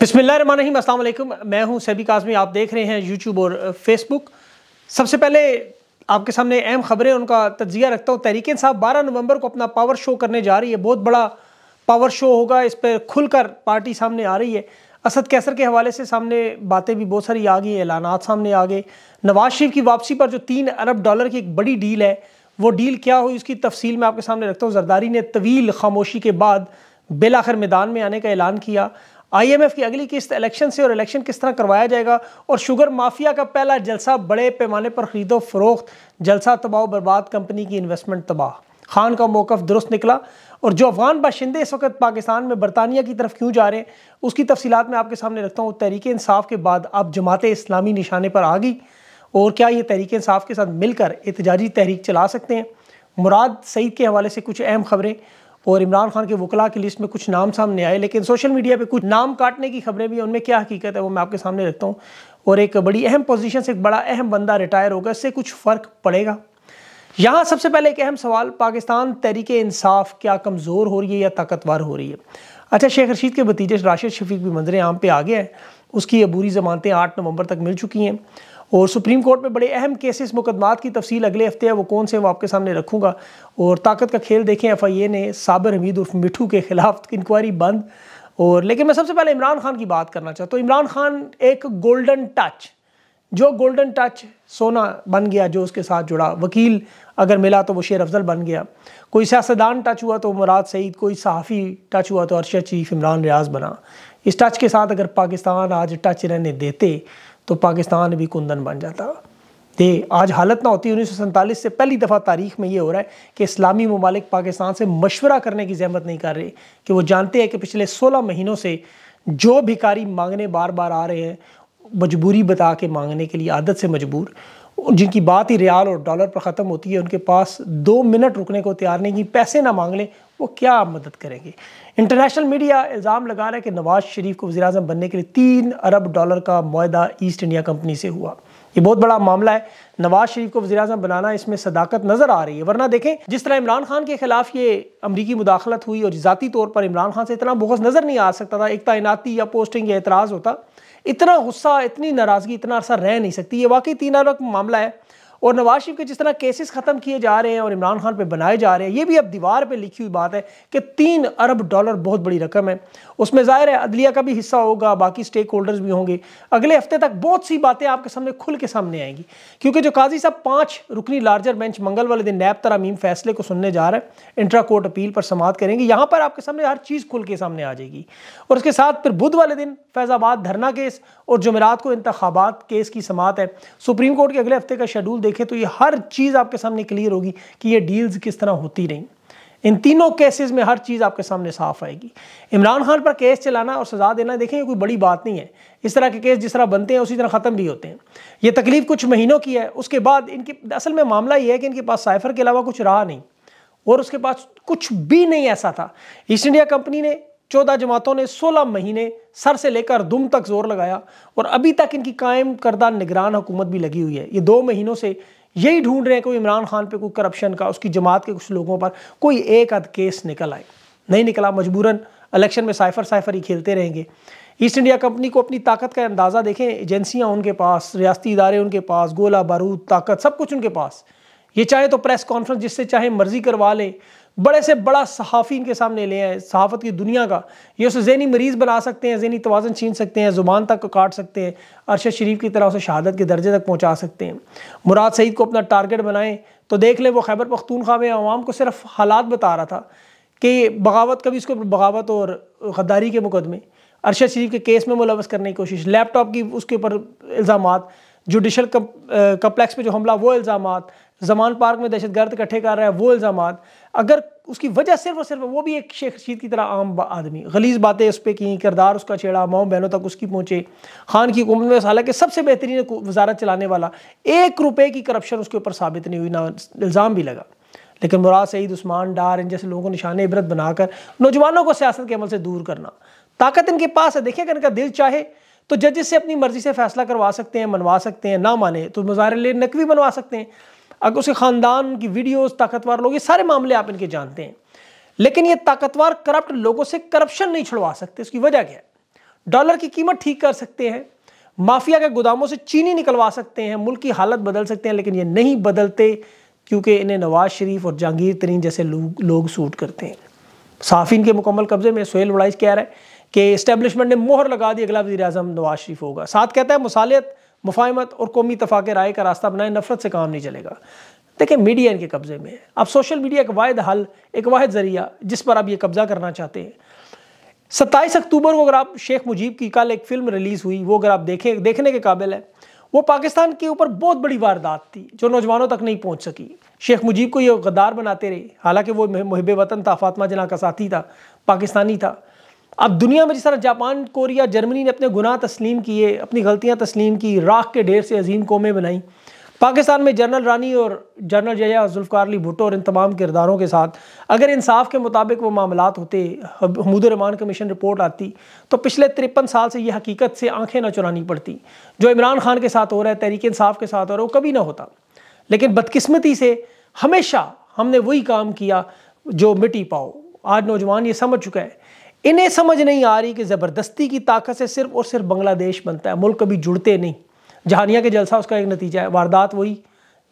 बिस्मिल्लाम मैं हूं सैबी काजमी आप देख रहे हैं यूट्यूब और फेसबुक सबसे पहले आपके सामने अहम ख़बरें उनका तजिया रखता हूँ तहरीक साहब बारह नवंबर को अपना पावर शो करने जा रही है बहुत बड़ा पावर शो होगा इस पर खुलकर पार्टी सामने आ रही है असद कैसर के हवाले से सामने बातें भी बहुत सारी आ गई ऐलाना सामने आ गए नवाज शरीफ की वापसी पर जो तीन अरब डॉलर की एक बड़ी डील है वो डील क्या हुई उसकी तफसील मैं आपके सामने रखता हूँ जरदारी ने तवील खामोशी के बाद आखिर मैदान में आने का ऐलान किया आईएमएफ की अगली किस्त इलेक्शन से और इलेक्शन किस तरह करवाया जाएगा और शुगर माफिया का पहला जलसा बड़े पैमाने पर खरीदो फरोख्त जलसा तबाह बर्बाद कंपनी की इन्वेस्टमेंट तबाह खान का मौक़ दुरुस्त निकला और जो अफगान बाशिंदे इस वक्त पाकिस्तान में बरतानिया की तरफ क्यों जा रहे हैं उसकी तफसीत मैं आपके सामने रखता हूँ तहरीक इसाफ के बाद अब जमात इस्लामी निशाने पर आ गई और क्या ये तहरीक इसाफ के साथ मिलकर एहतजाजी तहरीक चला सकते हैं मुराद सईद के हवाले से कुछ अहम खबरें और इमरान खान के वकला की लिस्ट में कुछ नाम सामने आए लेकिन सोशल मीडिया पर कुछ नाम काटने की खबरें भी उनमें क्या हकीकत है वो मैं आपके सामने रखता हूँ और एक बड़ी अहम पोजीशन से एक बड़ा अहम बंदा रिटायर होगा इससे कुछ फ़र्क पड़ेगा यहाँ सबसे पहले एक अहम सवाल पाकिस्तान तहरीक इंसाफ क्या कमज़ोर हो रही है या ताकतवर हो रही है अच्छा शेख रशीद के भतीजे राशिद शफीक भी मंजर आम पे आ गए हैं उसकी अबूरी ज़मानतें आठ नवंबर तक मिल चुकी हैं और सुप्रीम कोर्ट में बड़े अहम केसेस मुकदमात की तफसील अगले हफ्ते है वो कौन से वो आपके सामने रखूँगा और ताकत का खेल देखें एफ आई ए ने साबर हमीद उर्फ मिठू के खिलाफ इंक्वायरी बंद और लेकिन मैं सबसे पहले इमरान खान की बात करना चाहता हूँ तो इमरान खान एक गोल्डन टच जो गोल्डन टच सोना बन गया जो उसके साथ जुड़ा वकील अगर मिला तो वो शेर अफजल बन गया कोई सियासतदान टच हुआ तो मुराद सईद कोई सहाफ़ी टच हुआ तो अरशद चीफ इमरान रियाज बना इस टच के साथ अगर पाकिस्तान आज टच रहने देते तो पाकिस्तान भी कुंदन बन जाता दे आज हालत ना होती उन्नीस से पहली दफ़ा तारीख में ये हो रहा है कि इस्लामी ममालिक पाकिस्तान से मशवरा करने की जहमत नहीं कर रहे कि वो जानते हैं कि पिछले सोलह महीनों से जो भिकारी मांगने बार बार आ रहे हैं मजबूरी बता के मांगने के लिए आदत से मजबूर जिनकी बात ही रियाल और डॉलर पर ख़त्म होती है उनके पास दो मिनट रुकने को तैयार नहीं कि पैसे ना मांग लें वो क्या मदद करेंगे इंटरनेशनल मीडिया इल्ज़ाम लगा रहा है कि नवाज शरीफ को वजी अजम बनने के लिए तीन अरब डॉलर का माहा ईस्ट इंडिया कंपनी से हुआ ये बहुत बड़ा मामला है नवाज शरीफ को वजी अजम बनाना इसमें सदाकत नज़र आ रही है वरना देखें जिस तरह इमरान खान के खिलाफ ये अमरीकी मुदाखलत हुई और ज़ाती तौर पर इमरान खान से इतना बहुत नज़र नहीं आ सकता था एक तैनाती या पोस्टिंग या एतराज़ होता इतना गुस्सा इतनी नाराज़गी इतना अरसा रह नहीं सकती ये वाकई तीन अरब मामला है और नवाज शरीफ के जिस तरह केसेस ख़त्म किए जा रहे हैं और इमरान खान पे बनाए जा रहे हैं ये भी अब दीवार पे लिखी हुई बात है कि तीन अरब डॉलर बहुत बड़ी रकम है उसमें ज़ाहिर है अदलिया का भी हिस्सा होगा बाकी स्टेक होल्डर्स भी होंगे अगले हफ्ते तक बहुत सी बातें आपके सामने खुल के सामने आएंगी क्योंकि जो काजी साहब पाँच रुकनी लार्जर बेंच मंगल वाले दिन नैब तरमीम फैसले को सुनने जा रहे हैं इंट्रा कोर्ट अपील पर समात करेंगे यहाँ पर आपके सामने हर चीज़ खुल के सामने आ जाएगी और उसके साथ फिर बुध वाले दिन फैज़ाबाद धरना केस और जमेरात को इंतबात केस की समात है सुप्रीम कोर्ट के अगले हफ्ते का शेड्यूल देखें तो ये हर चीज़ आपके सामने क्लियर होगी कि ये डील्स किस तरह होती रही इन तीनों केसेस में हर चीज़ आपके सामने साफ आएगी इमरान खान पर केस चलाना और सज़ा देना देखें ये कोई बड़ी बात नहीं है इस तरह के केस जिस तरह बनते हैं उसी तरह ख़त्म भी होते हैं ये तकलीफ कुछ महीनों की है उसके बाद इनकी असल में मामला ये है कि इनके पास साइफर के अलावा कुछ रहा नहीं और उसके पास कुछ भी नहीं ऐसा था ईस्ट इंडिया कंपनी ने चौदह जमातों ने सोलह महीने सर से लेकर दुम तक जोर लगाया और अभी तक इनकी कायम करदा निगरान हुकूमत भी लगी हुई है ये दो महीनों से यही ढूंढ रहे हैं कोई इमरान खान पर कोई करप्शन का उसकी जमात के कुछ लोगों पर कोई एक आध केस निकल आए नहीं निकला मजबूरन इलेक्शन में साइफर साइफर ही खेलते रहेंगे ईस्ट इंडिया कंपनी को अपनी ताकत का अंदाज़ा देखें एजेंसियाँ उनके पास रियाती इदारे उनके पास गोला बारूद ताकत सब कुछ उनके पास ये चाहे तो प्रेस कॉन्फ्रेंस जिससे चाहे मर्जी करवा लें बड़े से बड़ा सहाफ़ी इनके सामने ले आए सहाफ़त की दुनिया का ये उसे जहनी मरीज़ बना सकते हैं जहनी तोज़न छीन सकते हैं ज़ुबान तक काट सकते हैं अरशद शरीफ की तरह उसे शहादत के दर्जे तक पहुँचा सकते हैं मुराद सईद को अपना टारगेट बनाएं तो देख लें वो खैबर पख्तूनख्वा में आवाम को सिर्फ हालात बता रहा था कि बगावत कभी इसको बगावत और गद्दारी के मुकदमे अरशद शरीफ के केस में मुलवस करने की कोशिश लैपटॉप की उसके ऊपर इल्ज़ाम जुडिशल कम्प्लेक्स पर जो हमला वो इल्ज़ाम जमान पार्क में दहशत गर्द इकट्ठे कर रहा है वो इल्ज़ाम अगर उसकी वजह सिर्फ और सिर्फ वो भी एक शेख रशीद की तरह आम आदमी गलीज़ बातें उस पर की किरदार उसका छेड़ा माओ बहनों तक उसकी पहुँचे खान की हुकूमत में हालांकि सबसे बेहतरीन वजारत चलाने वाला एक रुपये की करप्शन उसके ऊपर साबित नहीं हुई ना इल्ज़ाम भी लगा लेकिन मुराद सईद उस्मान डार इन जैसे लोगों को निशान इबरत बनाकर नौजवानों को सियासत के अमल से दूर करना ताकत इनके पास है देखिए अगर इनका दिल चाहे तो जजेस से अपनी मर्ज़ी से फैसला करवा सकते हैं मनवा सकते हैं ना माने तो मुजाहरे नकवी बनवा सकते हैं अगर उसके ख़ानदान की वीडियोस ताकतवर लोग ये सारे मामले आप इनके जानते हैं लेकिन ये ताकतवर करप्ट लोगों से करप्शन नहीं छुड़वा सकते उसकी वजह क्या है डॉलर की कीमत ठीक कर सकते हैं माफिया के गोदामों से चीनी निकलवा सकते हैं मुल्क की हालत बदल सकते हैं लेकिन ये नहीं बदलते क्योंकि इन्हें नवाज शरीफ और जहांगीर तरीन जैसे लोग सूट करते हैं साफिन के मुकम्मल कब्जे में सोहेल वड़ाइज कह रहा है कि इस्टेब्लिशमेंट ने मोहर लगा दी अगला वजी अजम नवाज शरीफ होगा साथ कहता है मसालियत मुफाहमत और कौमी तफाक राय का रास्ता बनाए नफरत से काम नहीं चलेगा देखिए मीडिया इनके कब्ज़े में है अब सोशल मीडिया एक वाद हल एक वाद ज़रिया जिस पर आप ये कब्ज़ा करना चाहते हैं सत्ताईस अक्टूबर को अगर आप शेख मुजीब की कल एक फ़िल्म रिलीज़ हुई वो अगर आप देखें देखने के काबिल है वो पाकिस्तान के ऊपर बहुत बड़ी वारदात थी जो नौजवानों तक नहीं पहुंच सकी शेख मुजीब को ये गद्दार बनाते रहे हालांकि वो मुहब वतन था फातमा जना का साथी था पाकिस्तानी था अब दुनिया में जिस तरह जापान कोरिया जर्मनी ने अपने गुनाह तस्लीम किए अपनी गलतियाँ तस्लीम की राख के ढेर से अजीम कौमें बनाई पाकिस्तान में जनरल रानी और जनरल जया जुल्फ़ार भुट्टो और इन तमाम किरदारों के साथ अगर इंसाफ के मुताबिक वो मामला होते हमूदरमान कमीशन रिपोर्ट आती तो पिछले तिरपन साल से ये हकीकत से आंखें ना चुरानी पड़ती जो इमरान खान के साथ हो रहा है तहरीक इंसाफ के साथ हो रहा है वो कभी ना होता लेकिन बदकस्मती से हमेशा हमने वही काम किया जो मिट्टी पाओ आज नौजवान ये समझ चुका है इन्हें समझ नहीं आ रही कि ज़बरदस्ती की ताकत से सिर्फ और सिर्फ बांग्लादेश बनता है मुल्क कभी जुड़ते नहीं जहानिया के जलसा उसका एक नतीजा है वारदात वही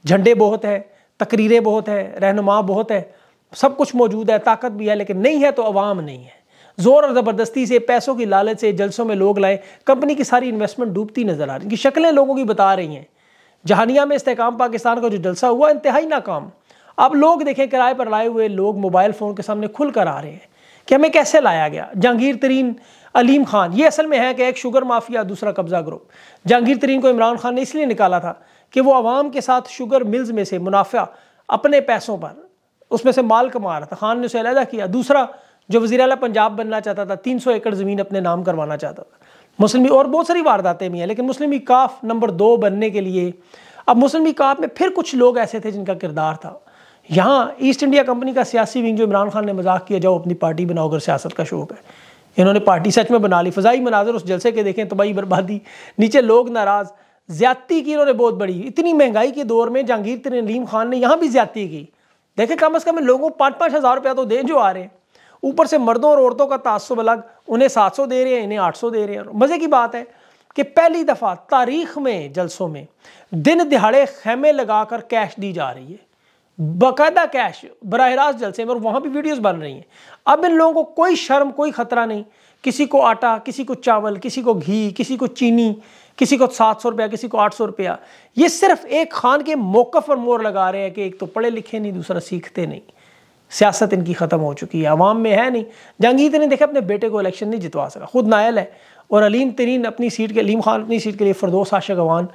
झंडे बहुत है तकरीरें बहुत है रहनुमा बहुत है सब कुछ मौजूद है ताकत भी है लेकिन नहीं है तो अवाम नहीं है ज़ोर और ज़बरदस्ती से पैसों की लालच से जलसों में लोग लाए कंपनी की सारी इन्वेस्टमेंट डूबती नज़र आ रही है शक्लें लोगों की बता रही हैं जहानिया में इस्तेकाम पाकिस्तान का जो जलसा हुआ इंतहाई नाकाम अब लोग देखें किराए पर लाए हुए लोग मोबाइल फ़ोन के सामने खुल कर आ रहे हैं કેમે કેસે લાયા ગયા જહંગીર તરીન અલીમ ખાન યે અસલ મે હે કે એક સુગર માફિયા દુસરા કબજા ગ્રુપ જહંગીર તરીન કો ઇમરાન ખાન ને ઇસલીયે નિકાલા થા કે વો આવામ કે સાથ સુગર મિલ્સ મે સે મુનાફા અપને પૈસો પર ઉસમે સે માલ કમા રહા થા ખાન ને ઉસે અલગા કિયા દુસરા જો વઝીર ала પંજાબ બનના ચાહતા થા 300 એકર જમીન અપને નામ કરવાના ચાહતા થા મુસ્લમી ઓર બહોત સરી વારદાતે મિયા લેકિન મુસ્લમી કાફ નંબર 2 બનને કે લિયે અબ મુસ્લમી કાફ મે ફિર કુછ લોગ એસે થે જિનકા કિર્દાર થા यहाँ ईस्ट इंडिया कंपनी का सियासी विंग जो इमरान खान ने मजाक किया जाओ अपनी पार्टी बनाओ अगर सियासत का शौक है इन्होंने पार्टी सच में बना ली फ़जाई मनाजर उस जलसे के देखें तबाही बर्बादी नीचे लोग नाराज़ ज्यादती की इन्होंने बहुत बड़ी इतनी महंगाई के दौर में जहांगीर तरीम खान ने यहाँ भी ज्यादती की देखें कम अज़ कम लोगों को पाँच पाँच हज़ार रुपया तो दें जो आ रहे हैं ऊपर से मर्दों और औरतों का तासब अलग उन्हें सात सौ दे रहे हैं इन्हें आठ सौ दे रहे हैं मज़े की बात है कि पहली दफ़ा तारीख में जलसों में दिन दिहाड़े खेमे लगा कर कैश दी जा रही है बाकायदा कैश बरह रास्त जलसे में और वहाँ भी वीडियोस बन रही हैं अब इन लोगों को कोई शर्म कोई ख़तरा नहीं किसी को आटा किसी को चावल किसी को घी किसी को चीनी किसी को सात सौ रुपया किसी को आठ सौ रुपया ये सिर्फ एक खान के मौक़ पर मोर लगा रहे हैं कि एक तो पढ़े लिखे नहीं दूसरा सीखते नहीं सियासत इनकी ख़त्म हो चुकी है आवाम में है नहीं जहांगीर तरीन देखे अपने बेटे को इलेक्शन नहीं जितवा सका खुद नायल है और अलीम तरीन अपनी सीट के अलीम खान अपनी सीट के लिए फरदोस आशा गवान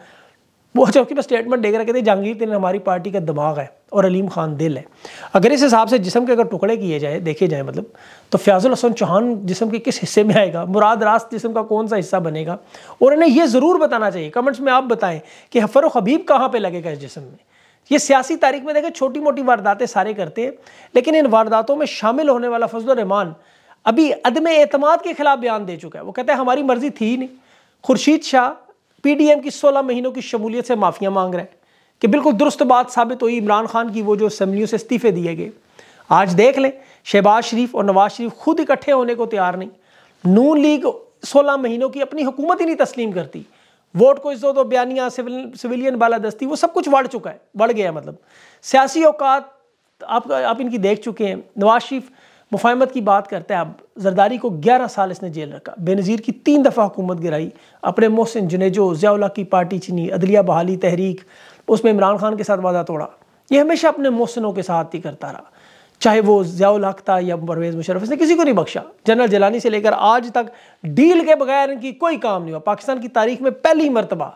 वो उसके मैं स्टेटमेंट देकर कहते जहांगीर तेन हमारी पार्टी का दिमाग है और अलीम खान दिल है अगर इस हिसाब से जिसम के अगर टुकड़े किए जाए देखे जाए मतलब तो फ्याजुल हसन चौहान जिसम के किस हिस्से में आएगा मुराद रास्त जिसम का कौन सा हिस्सा बनेगा और इन्हें यह ज़रूर बताना चाहिए कमेंट्स में आप बताएं कि हफ़र हबीब कहाँ पर लगेगा इस जिसम में ये सियासी तारीख में देखें छोटी मोटी वारदातें सारे करते हैं लेकिन इन वारदातों में शामिल होने वाला फजल रहमान अभी अदम अतमाद के खिलाफ बयान दे चुका है वो कहते हैं हमारी मर्ज़ी थी नहीं खुर्शीद शाह पीडीएम की 16 महीनों की शमूलियत से माफिया मांग रहा है कि बिल्कुल दुरुस्त बात साबित हुई इमरान खान की वो जो असम्बलियों से इस्तीफे दिए गए आज देख लें शहबाज शरीफ और नवाज शरीफ खुद इकट्ठे होने को तैयार नहीं नून लीग सोलह महीनों की अपनी हुकूमत ही नहीं तस्लीम करती वोट को इज्जत और बयानिया सिविल, सिविलियन दस्ती वो सब कुछ बढ़ चुका है बढ़ गया मतलब सियासी अवकात आप आप इनकी देख चुके हैं नवाज शरीफ मुफाहमत की बात करते हैं अब जरदारी को 11 साल इसने जेल रखा बेनज़ीर की तीन दफ़ा हुकूमत गिराई अपने मोहसिन जुनेजो जियाउल्ला की पार्टी चीनी अदलिया बहाली तहरीक उसमें इमरान खान के साथ वादा तोड़ा ये हमेशा अपने मोहसिनों के साथ ही करता रहा चाहे वो ज़ियाउल हक था या परवेज़ मुशरफ इसने किसी को नहीं बख्शा जनरल जलानी से लेकर आज तक डील के बगैर इनकी कोई काम नहीं हुआ पाकिस्तान की तारीख में पहली मरतबा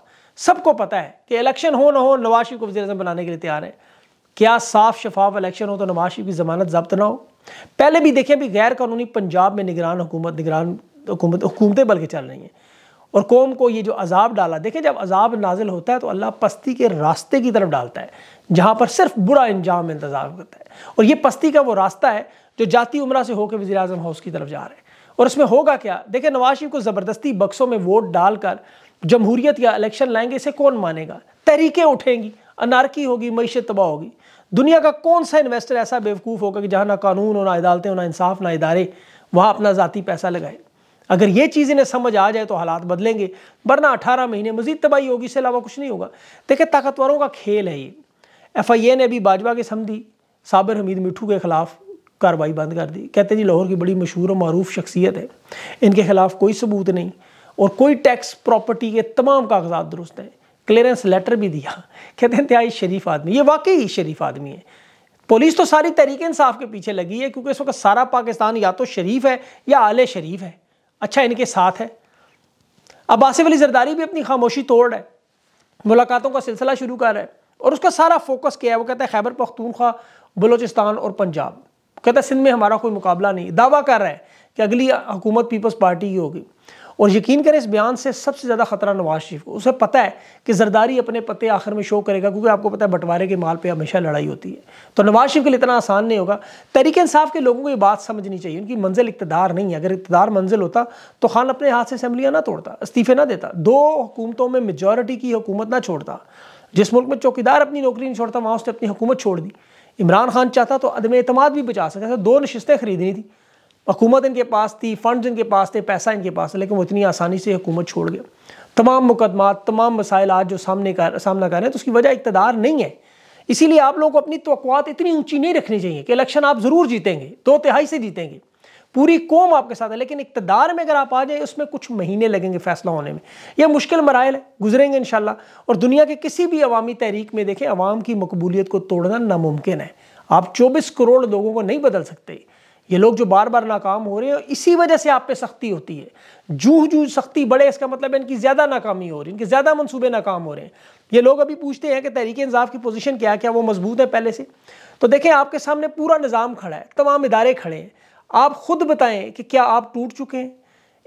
सबको पता है कि इलेक्शन हो ना हो नवाज शरीफ को वजी बनाने के लिए तैयार है क्या साफ शफाफ इलेक्शन हो तो नवाज शरीफ की ज़मानत जब्त ना हो पहले भी देखें भी गैर कानूनी पंजाब में निगरान हुकूमत निगरान हुकूमत हुकूमतें बल्कि चल रही हैं और कौम को ये जो अजाब डाला देखें जब अजाब नाजिल होता है तो अल्लाह पस्ती के रास्ते की तरफ डालता है जहाँ पर सिर्फ बुरा इंजाम इंतजार करता है और ये पस्ती का वो रास्ता है जो जाती उम्र से होकर वजी अजम हाउस की तरफ जा रहे हैं और इसमें होगा क्या देखें नवाज शरीफ को ज़बरदस्ती बक्सों में वोट डालकर जमहूरियत या इलेक्शन लाएंगे इसे कौन मानेगा तरीके उठेंगी अनारकी होगी मीशत तबाह होगी दुनिया का कौन सा इन्वेस्टर ऐसा बेवकूफ़ होगा कि जहाँ ना कानून हो ना अदालतें हो ना इंसाफ ना इदारे वहाँ अपना ज़ाती पैसा लगाए अगर ये चीज़ इन्हें समझ आ जाए तो हालात बदलेंगे वरना अठारह महीने मजीद तबाही होगी इससे अलावा कुछ नहीं होगा देखिए ताकतवरों का खेल है ये एफ आई ए ने अभी बाजवा के समझी साबिर हमीद मिठू के ख़िलाफ़ कार्रवाई बंद कर दी कहते जी लाहौर की बड़ी मशहूर और मरूफ शख्सियत है इनके खिलाफ कोई सबूत नहीं और कोई टैक्स प्रॉपर्टी के तमाम कागजात दुरुस्त हैं क्लियरेंस लेटर भी दिया कहते हैं इंतहाई शरीफ आदमी ये वाकई शरीफ आदमी है पुलिस तो सारी तहरीक इंसाफ के पीछे लगी है क्योंकि इस वक्त सारा पाकिस्तान या तो शरीफ है या आले शरीफ है अच्छा इनके साथ है अब आसिफ अली जरदारी भी अपनी खामोशी तोड़ रहा है मुलाकातों का सिलसिला शुरू कर रहा है और उसका सारा फोकस क्या है वो कहता है खैबर पख्तूनख्वा बलोचिस्तान और पंजाब कहता है सिंध में हमारा कोई मुकाबला नहीं दावा कर रहा है कि अगली हुकूमत पीपल्स पार्टी की होगी और यकीन करें इस बयान से सबसे ज़्यादा खतरा नवाज शरीफ को उसे पता है कि जरदारी अपने पते आखिर में शो करेगा क्योंकि आपको पता है बंटवारे के माल पर हमेशा लड़ाई होती है तो नवाज शरीफ के लिए इतना आसान नहीं होगा तरीके इंसाफ के लोगों को ये बात समझनी चाहिए उनकी मंजिल इकतदार नहीं है अगर इकतदार मंजिल होता तो खान अपने हाथ से असम्बलियाँ ना तोड़ता इस्तीफे ना देता दो हुकूमतों में मेजोरिटी की हुकूमत ना छोड़ता जिस मुल्क में चौकीदार अपनी नौकरी नहीं छोड़ता वहाँ उसने अपनी हुकूमत छोड़ दी इमरान खान चाहता तो अदम अतमाद भी बचा सकता था दो नशस्तें खरीदनी थी हुकूमत इनके पास थी फंड इनके पास थे पैसा इनके पास था लेकिन वो इतनी आसानी से हुकूमत छोड़ गया तमाम मुकदमा तमाम मसाइल आज जो सामने कर सामना कर रहे हैं तो उसकी वजह इकतदार नहीं है इसीलिए आप लोगों को अपनी तोकवात इतनी ऊंची नहीं रखनी चाहिए कि इलेक्शन आप ज़रूर जीतेंगे दो तिहाई से जीतेंगे पूरी कौम आपके साथ है लेकिन इकतदार में अगर आप आ जाए उसमें कुछ महीने लगेंगे फैसला होने में यह मुश्किल मराइल है गुजरेंगे इन और दुनिया के किसी भी अवामी तहरीक में देखें अवाम की मकबूलीत को तोड़ना नामुमकिन है आप चौबीस करोड़ लोगों को नहीं बदल सकते ये लोग जो बार बार नाकाम हो रहे हैं इसी वजह से आप पे सख्ती होती है जूह जू सख्ती बढ़े इसका मतलब इनकी ज़्यादा नाकामी हो रही है इनके ज़्यादा मनसूबे नाकाम हो रहे हैं ये लोग अभी पूछते हैं कि तहरीक इंसाफ की पोजीशन क्या है क्या वो मजबूत है पहले से तो देखें आपके सामने पूरा निज़ाम खड़ा है तमाम इदारे खड़े हैं आप खुद बताएं कि क्या आप टूट चुके हैं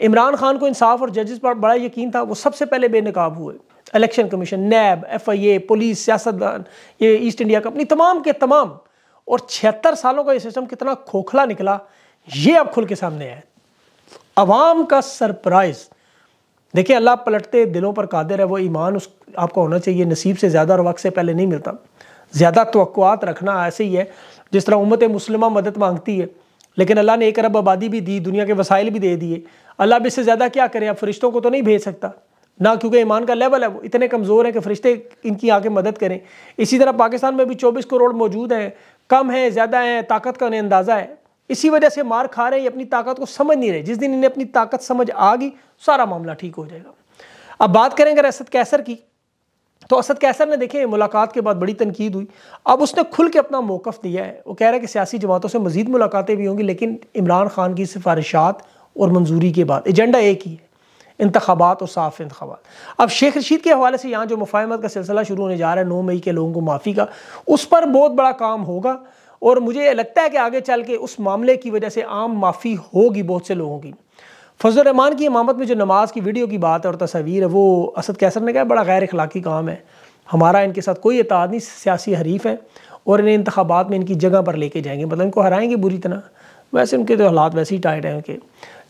इमरान खान को इंसाफ और जजेस पर बड़ा यकीन था वो सबसे पहले बेनकाब हुए election commission NAB F I A police सियासतदान ये ईस्ट इंडिया कंपनी तमाम के तमाम और छिहत्तर सालों का ये सिस्टम कितना खोखला निकला ये अब खुल के सामने आया अवाम का सरप्राइज देखिए अल्लाह पलटते दिलों पर कादिर है वो ईमान उस आपका होना चाहिए नसीब से ज़्यादा और वक्त से पहले नहीं मिलता ज़्यादा तोक़ात रखना ऐसे ही है जिस तरह उम्मत मुस्लिमा मदद मांगती है लेकिन अल्लाह ने एक अरब आबादी भी दी दुनिया के वसाइल भी दे दिए अल्लाह भी इससे ज़्यादा क्या करें अब फरिश्तों को तो नहीं भेज सकता ना क्योंकि ईमान का लेवल है वो इतने कमज़ोर हैं कि फरिश्ते इनकी आके मदद करें इसी तरह पाकिस्तान में भी 24 करोड़ मौजूद हैं कम है ज़्यादा है ताकत का उन्हें अंदाज़ा है इसी वजह से मार खा रहे हैं अपनी ताकत को समझ नहीं रहे जिस दिन इन्हें अपनी ताकत समझ आ गई सारा मामला ठीक हो जाएगा अब बात करें अगर असद कैसर की तो असद कैसर ने देखे मुलाकात के बाद बड़ी तनकीद हुई अब उसने खुल के अपना मौकफ़ दिया है वो कह रहा है कि सियासी जमातों से मजीद मुलाकातें भी होंगी लेकिन इमरान खान की सिफारिशात और मंजूरी के बाद एजेंडा एक ही है इंतबात और साफ़ इंतबात अब शेख रशीद के हवाले से यहाँ जो मुफाहमत का सिलसिला शुरू होने जा रहा है नौ मई के लोगों को माफ़ी का उस पर बहुत बड़ा काम होगा और मुझे लगता है कि आगे चल के उस मामले की वजह से आम माफ़ी होगी बहुत से लोगों की रहमान की इमामत में जो नमाज की वीडियो की बात है और तस्वीर है वो असद कैसर ने कहा बड़ा गैर अखलाकी काम है हमारा इनके साथ कोई इताद नहीं सियासी हरीफ है और इन्हें इंतबात में इनकी जगह पर लेके जाएंगे मतलब इनको हराएंगे बुरी तरह वैसे उनके तो हालात वैसे ही टाइट हैं उनके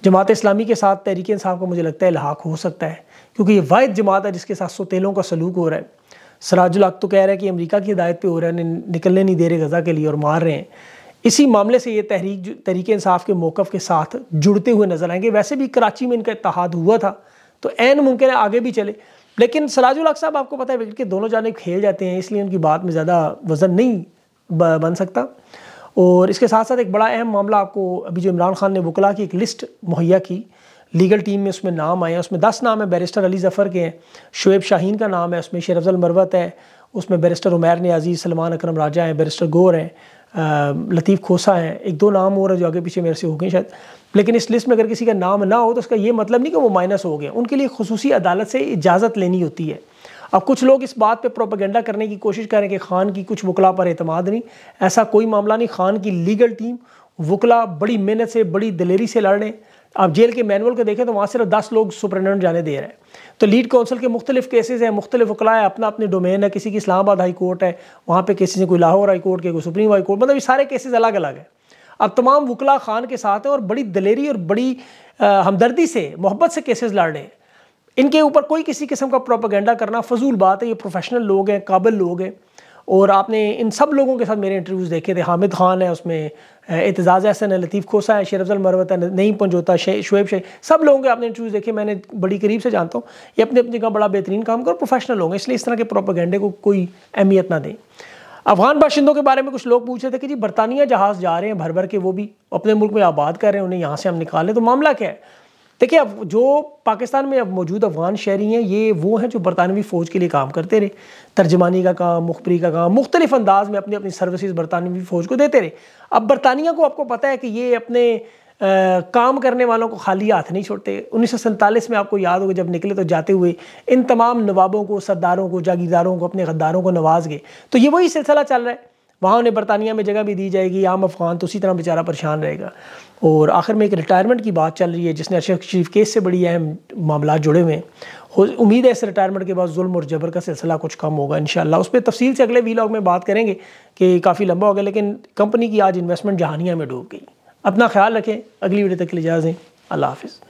जमात इस्लामी के साथ तहरीक इंसाफ का मुझे लगता है लाक हो सकता है क्योंकि ये वाद जमात है जिसके साथ सोतीलों का सलूक हो रहा है सराजुल हक तो कह रहा है कि अमरीका की हदायत पर हो रहा है निकलने नहीं दे रहे गज़ा के लिए और मार रहे हैं इसी मामले से ये तहरीक तहरीक इंसाफ के मौक़ के साथ जुड़ते हुए नजर आएंगे वैसे भी कराची में इनका इतिहाद हुआ था तो एन मुमकिन है आगे भी चले लेकिन सराजुल साहब आपको पता है विकेट के दोनों जाने खेल जाते हैं इसलिए उनकी बात में ज़्यादा वज़न नहीं बन सकता और इसके साथ साथ एक बड़ा अहम मामला आपको अभी जो इमरान खान ने वकला की एक लिस्ट मुहैया की लीगल टीम में उसमें नाम आए उसमें दस नाम है बैरिस्टर अली ज़फ़र के हैं शुएब शाहीन का नाम है उसमें शेर अफजल मरवत है उसमें बैरिस्टर उमैर नियाजी सलमान अकरम राजा हैं बैरिस्टर गोर हैं लतीफ़ खोसा हैं एक दो नाम और हैं जो आगे पीछे मेरे से हो गए शायद लेकिन इस लिस्ट में अगर किसी का नाम ना हो तो उसका ये मतलब नहीं कि वो माइनस हो गए उनके लिए खसूसी अदालत से इजाज़त लेनी होती है अब कुछ लोग इस बात पे प्रोपेगेंडा करने की कोशिश करें कि खान की कुछ वकला पर अतमाद नहीं ऐसा कोई मामला नहीं खान की लीगल टीम वकला बड़ी मेहनत से बड़ी दलेरी से लड़ रहे हैं आप जेल के मैनुअल को देखें तो वहाँ सिर्फ दस लोग सुप्रिटेंडेंट जाने दे रहे हैं तो लीड काउंसिल के मुख्तलिफ केसेज हैं मुख्तलिफ वकला है अपना अपने डोमेन है किसी की इस्लामाबाद हाई कोर्ट है वहाँ पर केसेज हैं कोई लाहौर हाई कोर्ट के कोई सुप्रीम हाई कोर्ट मतलब ये सारे केसेज अलग अलग हैं अब तमाम वकला खान के साथ हैं और बड़ी दलेरी और बड़ी हमदर्दी से मोहब्बत से केसेज लड़ रहे हैं इनके ऊपर कोई किसी किस्म का प्रोपागेंडा करना फजूल बात है ये प्रोफेशनल लोग हैं काबिल लोग हैं और आपने इन सब लोगों के साथ मेरे इंटरव्यूज़ देखे थे हामिद खान है उसमें एतजाज़ हसन है लतीफ़ खोसा है शेर अफजल मरवत है नहीं पंजोता शुएब शे सब लोगों के आपने इंटरव्यूज़ देखे मैंने बड़ी करीब से जानता हूँ ये अपने अपनी जगह बड़ा बेहतरीन काम करो प्रोफेशनल लोग हैं इसलिए इस तरह के प्रोपागेंडे को कोई अहमियत ना दें अफगान बाशिंदों के बारे में कुछ लोग पूछ रहे थे कि जी बरतानिया जहाज़ जा रहे हैं भर भर के वो भी अपने मुल्क में आबाद कर रहे हैं उन्हें यहाँ से हम निकालें तो मामला क्या है देखिए अब जो पाकिस्तान में अब मौजूद अफगान शहरी हैं ये वो हैं जो बरतानवी फ़ौज के लिए काम करते रहे तर्जमानी का काम मुखबरी का काम मुख्तलिफ अंदाज में अपनी अपनी सर्विसेज बरतानवी फ़ौज को देते रहे अब बरतानिया को आपको पता है कि ये अपने आ, काम करने वालों को खाली हाथ नहीं छोड़ते उन्नीस में आपको याद होगा जब निकले तो जाते हुए इन तमाम नवाबों को सरदारों को जागीरदारों को अपने गद्दारों को नवाज गए तो ये वही सिलसिला चल रहा है वहाँ उन्हें बरतानिया में जगह भी दी जाएगी आम अफगान तो उसी तरह बेचारा परेशान रहेगा और आखिर में एक रिटायरमेंट की बात चल रही है जिसने अशरफ शरीफ केस से बड़ी अहम मामला जुड़े हुए हैं उम्मीद है इस रिटायरमेंट के बाद जुल्म और जबर का सिलसिला कुछ कम होगा इन उस पर तफसील से अगले वीलॉग में बात करेंगे कि काफ़ी लंबा हो गया लेकिन कंपनी की आज इन्वेस्टमेंट जहानिया में डूब गई अपना ख्याल रखें अगली वीडियो तक के लिए इजाज़ें अल्लाह हाफिज़